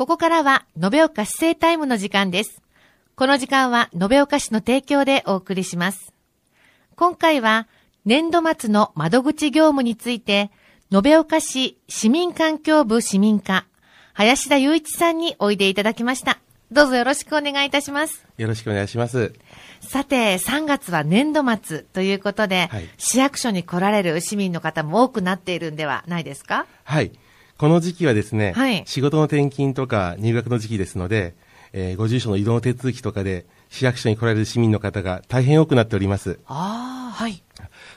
ここからは、延岡市政タイムの時間です。この時間は、延岡市の提供でお送りします。今回は、年度末の窓口業務について、延岡市市民環境部市民課、林田雄一さんにおいでいただきました。どうぞよろしくお願いいたします。よろしくお願いします。さて、3月は年度末ということで、はい、市役所に来られる市民の方も多くなっているんではないですかはい。この時期はですね、はい、仕事の転勤とか入学の時期ですので、えー、ご住所の移動の手続きとかで、市役所に来られる市民の方が大変多くなっております。ああ、はい。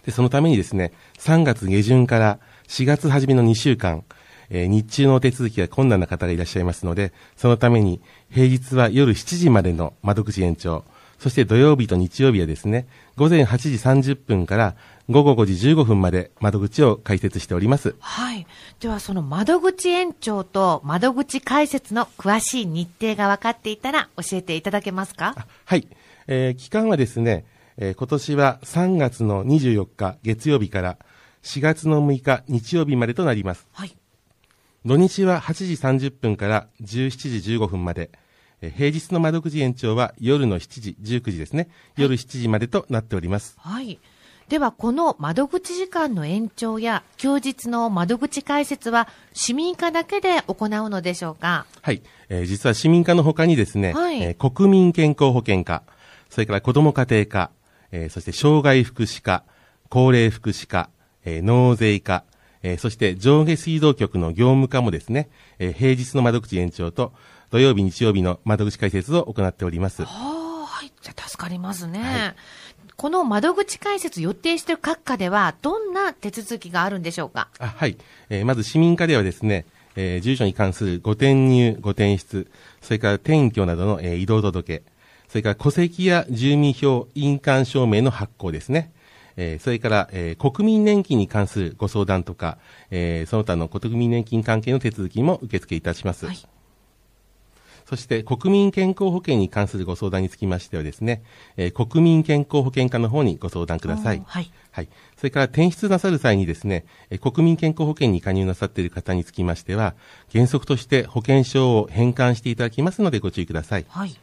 で、そのためにですね、3月下旬から4月初めの2週間、えー、日中の手続きが困難な方がいらっしゃいますので、そのために平日は夜7時までの窓口延長、そして土曜日と日曜日はですね、午前8時30分から午後5時15分まで窓口を開設しております。はい。ではその窓口延長と窓口開設の詳しい日程が分かっていたら教えていただけますかはい。えー、期間はですね、えー、今年は3月の24日月曜日から4月の6日日曜日までとなります。はい。土日は8時30分から17時15分まで。平日の窓口延長は夜の7時、19時ですね、夜7時までとなっております。はい、はいでは、この窓口時間の延長や休日の窓口開設は市民課だけで行うのでしょうか。はい、えー、実は市民課の他にですね、はい、えー、国民健康保険課、それから子ども家庭課、えー、そして障害福祉課、高齢福祉課、えー、納税課、えー、そして上下水道局の業務課もですね、えー、平日の窓口延長と土曜日、日曜日の窓口解説を行っております。はい、じゃ助かりますね。はい、この窓口開設予定している各課では、どんな手続きがあるんでしょうかあはい、えー、まず市民課ではですね、えー、住所に関するご転入、ご転出、それから転居などの、えー、移動届、それから戸籍や住民票、印鑑証明の発行ですね。えー、それから、えー、国民年金に関するご相談とか、えー、その他の国民年金関係の手続きも受付いたします。はいそして国民健康保険に関するご相談につきましてはですね、えー、国民健康保険課の方にご相談ください。はい。はい。それから転出なさる際にですね、えー、国民健康保険に加入なさっている方につきましては、原則として保険証を返還していただきますのでご注意ください。はい。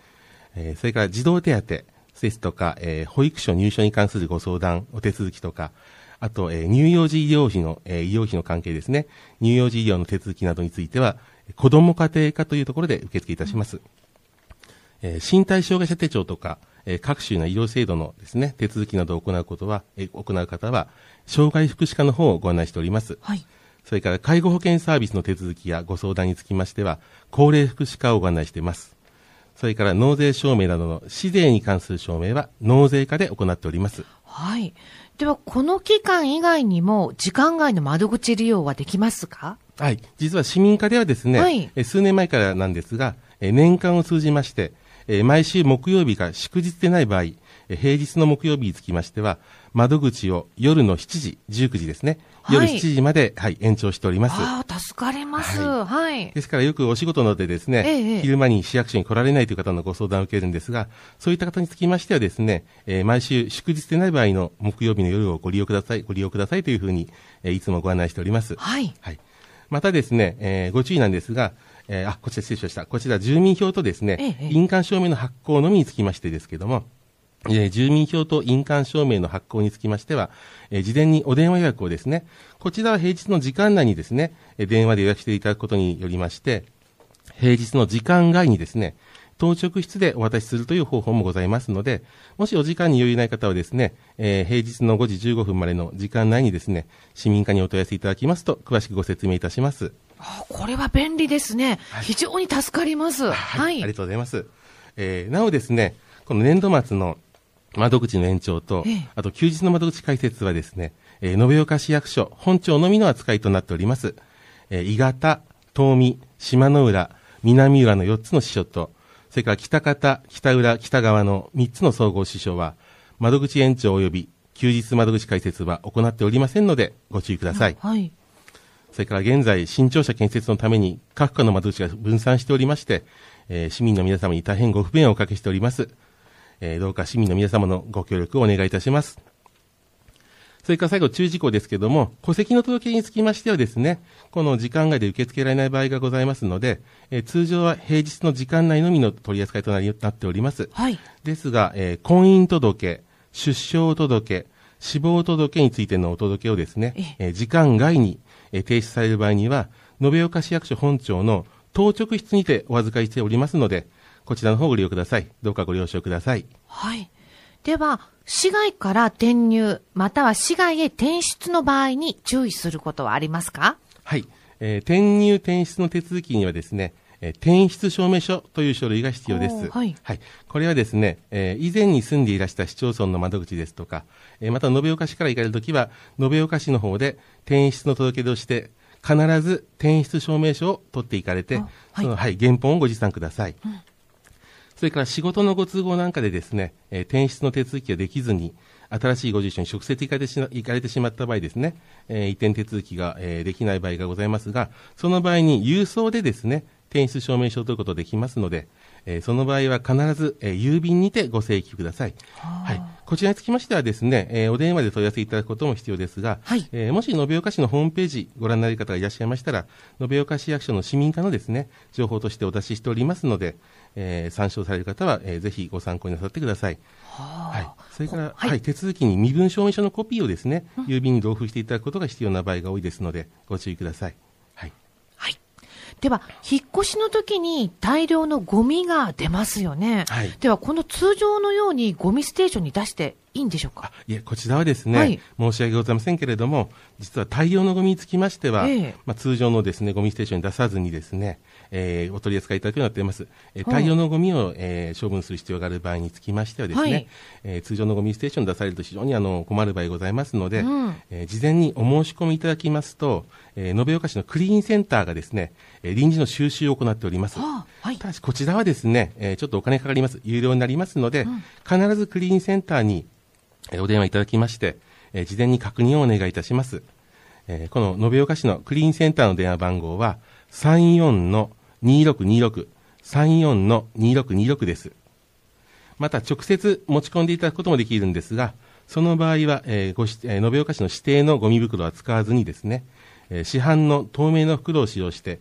えー、それから児童手当ですとか、えー、保育所入所に関するご相談、お手続きとか、あと、えー、乳幼児医療費の、えー、医療費の関係ですね。乳幼児医療の手続きなどについては、子ども家庭科というところで受付いたします。えー、身体障害者手帳とか、えー、各種の医療制度のですね、手続きなどを行うことは、えー、行う方は、障害福祉課の方をご案内しております。はい。それから、介護保険サービスの手続きやご相談につきましては、高齢福祉課をご案内しています。それから、納税証明などの市税に関する証明は、納税課で行っております。はい。では、この期間以外にも、時間外の窓口利用はできますかはい、実は市民課ではですね、はい、数年前からなんですが、年間を通じまして、毎週木曜日が祝日でない場合、平日の木曜日につきましては、窓口を夜の7時、19時ですね、はい、夜7時まで、はい、延長しております。ああ、助かります、はい。はい。ですからよくお仕事のでですね、ええ、昼間に市役所に来られないという方のご相談を受けるんですが、そういった方につきましてはですね、えー、毎週祝日でない場合の木曜日の夜をご利用ください、ご利用くださいというふうに、えー、いつもご案内しております。はい。はいまたですね、えー、ご注意なんですが、えー、あ、こちら失礼しました。こちら住民票とですね、ええ、印鑑証明の発行のみにつきましてですけども、えー、住民票と印鑑証明の発行につきましては、えー、事前にお電話予約をですね、こちらは平日の時間内にですね、え電話で予約していただくことによりまして、平日の時間外にですね、当直室でお渡しするという方法もございますので、もしお時間に余裕ない方はですね、えー、平日の5時15分までの時間内にですね、市民課にお問い合わせいただきますと、詳しくご説明いたします。あこれは便利ですね、はい、非常に助かります、はい、はい、ありがとうございます、えー、なおですねこの年度末の窓口の延長と、ええ、あと休日の窓口開設はですね、えー、延岡市役所本庁のみの扱いとなっております、えー、伊方、東美、島の浦、南浦の4つの支所とそれから北方、北浦、北側の3つの総合支所は、窓口延長及び休日窓口開設は行っておりませんので、ご注意ください。はい。それから現在、新庁舎建設のために各課の窓口が分散しておりまして、えー、市民の皆様に大変ご不便をおかけしております。えー、どうか市民の皆様のご協力をお願いいたします。それから最後、注意事項ですけども、戸籍の届けにつきましてはですね、この時間外で受け付けられない場合がございますので、えー、通常は平日の時間内のみの取り扱いとなりなっております。はい、ですが、えー、婚姻届、出生届、死亡届についてのお届けをですね、え時間外に、え提出される場合には、延岡市役所本庁の当直室にてお預かりしておりますので、こちらの方ご利用ください。どうかご了承ください。はい。では、市外から転入、または市外へ転出の場合に注意することはありますかはい、えー、転入転出の手続きにはですね、えー、転出証明書という書類が必要です。はい、はい。これはですね、えー、以前に住んでいらした市町村の窓口ですとか、えー、また延岡市から行かれるときは、延岡市の方で転出の届け出をして、必ず転出証明書を取っていかれて、はい、そのはい、原本をご持参ください。うん、それから仕事のご都合なんかでですね、えー、転出の手続きができずに、新しいご住所に直接行かれてし行かれてしまった場合ですね、えー、移転手続きが、えー、できない場合がございますが、その場合に郵送でですね、転出証明書を取ることができますので、えー、その場合は必ず、えー、郵便にてご請求ください。はい。こちらにつきましてはですね、えー、お電話で問い合わせいただくことも必要ですが、はい、えー、もし延岡市のホームページご覧になる方がいらっしゃいましたら、延岡市役所の市民課のですね、情報としてお出ししておりますので、えー、参照される方は、えー、ぜひご参考になさってください。はい、それから、はい、はい、手続きに身分証明書のコピーをですね、うん、郵便に同封していただくことが必要な場合が多いですので、ご注意ください。はい。はい、では、引っ越しの時に大量のゴミが出ますよね。はい、では、この通常のようにゴミステーションに出していいんでしょうかいやこちらはですね、はい、申し訳ございませんけれども、実は大量のゴミにつきましては、えー、まあ、通常のですねゴミステーションに出さずにですね、えー、お取り扱いいただくようになっています。えー、大量のゴミを、えー、処分する必要がある場合につきましてはですね、はい、えー、通常のゴミステーション出されると非常にあの困る場合ございますので、うん、えー、事前にお申し込みいただきますと、えー、延岡市のクリーンセンターがですね、えー、臨時の収集を行っております。はい、ただしこちらはですね、えー、ちょっとお金かかります。有料になりますので、うん、必ずクリーンセンターに、えお電話いただきまして、えー、事前に確認をお願いいたします。えー、この延岡市のクリーンセンターの電話番号は、34の2626、34の2626です。また直接持ち込んでいただくこともできるんですが、その場合は、えー、ごしえー、延岡市の指定のゴミ袋は使わずにですね、えー、市販の透明の袋を使用して、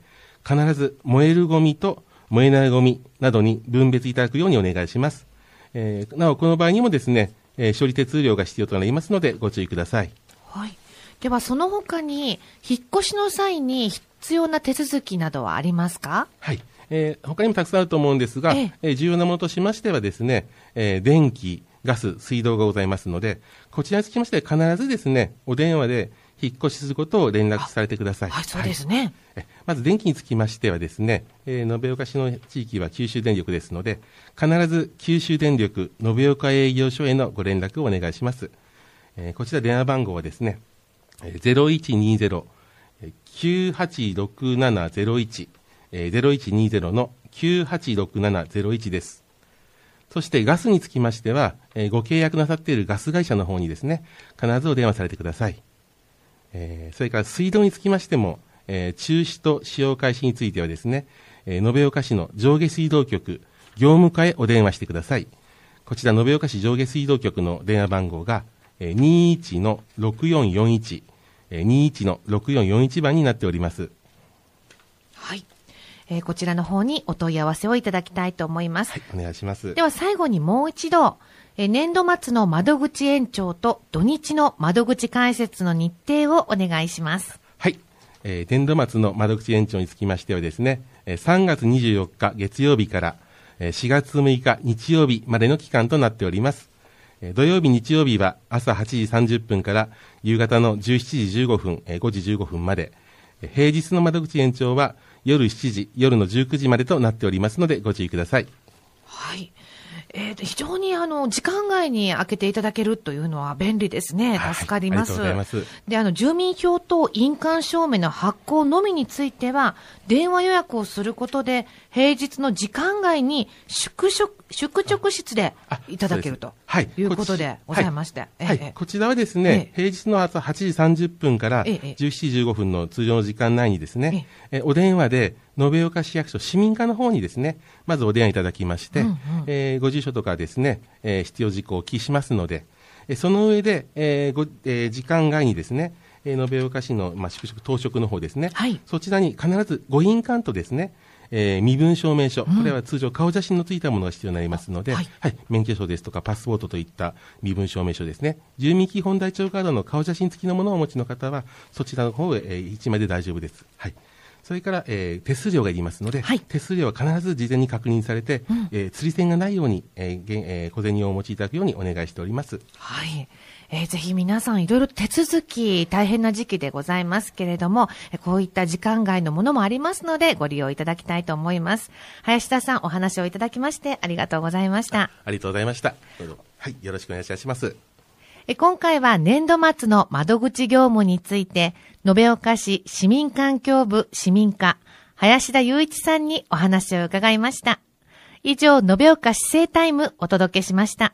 必ず燃えるゴミと燃えないゴミなどに分別いただくようにお願いします。えー、なお、この場合にもですね、えー、処理手数料が必要となりますので、ご注意ください。はい。では、その他に、引っ越しの際に引必要な手続きなどはありますかはい。えー、他にもたくさんあると思うんですが、ええー、重要なものとしましてはですね、えー、電気、ガス、水道がございますので、こちらにつきまして必ずですね、お電話で引っ越しすることを連絡されてください。はい、そうですね、はい、まず電気につきましてはですね、えー、延岡市の地域は九州電力ですので、必ず九州電力延岡営業所へのご連絡をお願いします。えー、こちら電話番号はですね、えー、0120 986701、え0120の986701です。そしてガスにつきましては、えー、ご契約なさっているガス会社の方にですね、必ずお電話されてください。えー、それから水道につきましても、えー、中止と使用開始についてはですね、えー、延岡市の上下水道局業務課へお電話してください。こちら延岡市上下水道局の電話番号が、えー、21の6441、21の6441番になっております。はい。えー、こちらの方にお問い合わせをいただきたいと思います。はい、お願いします。では最後にもう一度、えー、年度末の窓口延長と土日の窓口開設の日程をお願いします。はい。えー、年度末の窓口延長につきましてはですね、えー、3月24日月曜日から、えー、4月6日日曜日までの期間となっております。土曜日、日曜日は朝8時30分から夕方の17時15分、5時15分まで、平日の窓口延長は夜7時、夜の19時までとなっておりますのでご注意ください。はい。えー、非常にあの時間外に開けていただけるというのは便利ですね、助かります。であの住民票と印鑑証明の発行のみについては、電話予約をすることで、平日の時間外に宿直宿直室でいただけると、はい、いうことでございまして、ええ、こちらはですね、え、平日の朝8時30分から17時15分の通常の時間内にですね、お電話で、延岡市役所市民課の方にですね、まずお電話いただきまして、うんうん、えー、ご住所とかですね、えー、必要事項をお聞きしますので、えその上で、えーごえー、時間外にですね、えー、延岡市の、まあ、宿食、当職の方ですね、はい、そちらに必ずご印鑑とですね、えー、身分証明書、これは通常顔写真のついたものが必要になりますので、うん、はい、はい、免許証ですとかパスポートといった身分証明書ですね、住民基本台帳カードの顔写真付きのものをお持ちの方は、そちらの方へ、えー、1枚で大丈夫です。はいそれから、えー、手数料がいりますので、はい、手数料は必ず事前に確認されて、うん、えー、釣り銭がないように、えーえー、小銭をお持ちいただくようにお願いしております。はい。えー、ぜひ皆さんいろいろ手続き大変な時期でございますけれども、こういった時間外のものもありますのでご利用いただきたいと思います。林田さんお話をいただきましてありがとうございました。ありがとうございました。はい、よろしくお願いします。今回は年度末の窓口業務について、延岡市市民環境部市民課、林田雄一さんにお話を伺いました。以上、延岡市政タイムお届けしました。